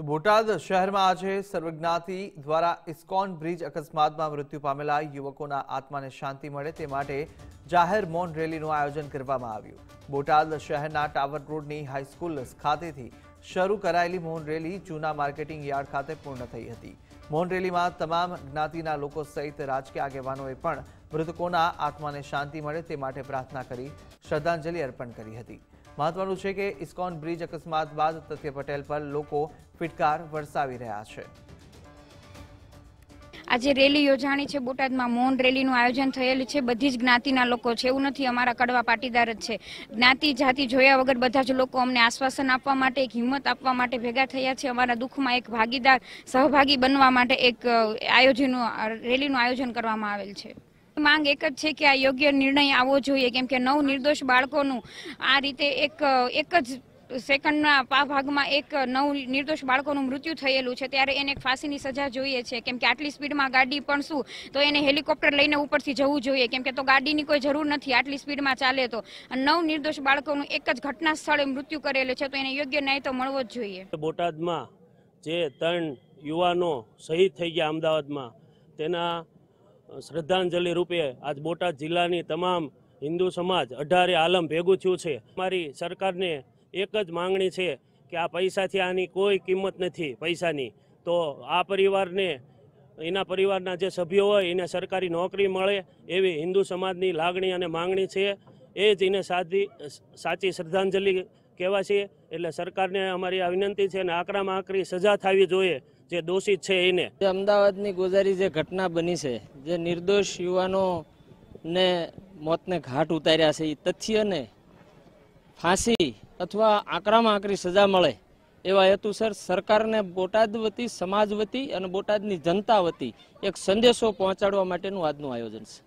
તો બોટાદ શહેરમાં આજે સર્વજ્ઞાતી દ્વારા ઇસ્કોન બ્રિજ અકસ્માતમાં મૃત્યુ પામેલા યુવકોના આત્માને શાંતિ મળે તે માટે જાહેર મૌન રેલીનું આયોજન કરવામાં આવ્યું બોટાદ શહેરના ટાવર રોડની હાઈસ્કૂલ ખાતેથી શરૂ કરાયેલી મૌન રેલી જૂના માર્કેટિંગ યાર્ડ ખાતે પૂર્ણ થઈ હતી મૌન રેલીમાં તમામ જ્ઞાતિના લોકો સહિત રાજકીય આગેવાનોએ પણ મૃતકોના આત્માને શાંતિ મળે તે માટે પ્રાર્થના કરી શ્રદ્ધાંજલિ અર્પણ કરી હતી મહત્વનું છે કે ઇસ્કોન બ્રિજ અકસ્માત બાદ તથ્ય પટેલ પર લોકો ફિટકાર વરસાવી રહ્યા છે આજે રેલી યોજાણી છે બોટાદમાં મૌન રેલીનું આયોજન થયેલ છે બધી જ જ્ઞાતિના લોકો છે એવું નથી અમારા કડવા પાટીદાર જ છે જ્ઞાતિ જાતિ જોયા વગર બધા જ લોકો અમને આશ્વાસન આપવા માટે એક હિંમત આપવા માટે ભેગા થયા છે અમારા દુઃખમાં એક ભાગીદાર સહભાગી બનવા માટે એક આયોજન રેલીનું આયોજન કરવામાં આવેલ છે માંગ એક જ છે કે આ યોગ્ય નિર્ણય આવવો જોઈએ કેમ કે નવ નિર્દોષ બાળકોનું આ રીતે એક એક જ સેકન્ડના પા ભાગમાં એક નવ નિર્દોષ બાળકોનું મૃત્યુ થયેલું છે ત્યારે એને ફાંસીની સજા જોઈએ છે કેમ કે આટલી સ્પીડમાં ગાડી પણ શું તો એને હેલિકોપ્ટર લઈને ઉપરથી જવું જોઈએ કેમ કે તો ગાડીની કોઈ જરૂર નથી આટલી સ્પીડમાં ચાલે તો નવ નિર્દોષ બાળકોનું એક જ ઘટના સ્થળે મૃત્યુ કરેલું છે તો એને યોગ્ય ન્યાય તો મળવો જ જોઈએ બોટાદમાં જે ત્રણ યુવાનો શહીદ થઈ ગયા અમદાવાદમાં તેના શ્રદ્ધાંજલિ રૂપે આજ બોટાદ જિલ્લાની તમામ હિન્દુ સમાજ અઢારે આલમ ભેગું થયું છે મારી સરકારને એક જ માંગણી છે કે આ પૈસાથી આની કોઈ કિંમત નથી પૈસાની તો આ પરિવારને એના પરિવારના જે સભ્યો હોય એને સરકારી નોકરી મળે એવી હિન્દુ સમાજની લાગણી અને માંગણી છે એ જ એને સાદી સાચી શ્રદ્ધાંજલિ કહેવા છીએ એટલે સરકારને અમારી આ વિનંતી છે અને આકરામાં આકરી સજા થવી જોઈએ જે દોષિત છે એને અમદાવાદની ગોઝારી જે ઘટના બની છે જે નિર્દોષ યુવાનોને મોતને ઘાટ ઉતાર્યા છે એ તથ્યને ફાંસી અથવા આકરામાં આકરી સજા મળે એવા હેતુસર સરકારને બોટાદ વતી સમાજ વતી અને બોટાદની જનતા વતી એક સંદેશો પહોંચાડવા માટેનું આજનું આયોજન છે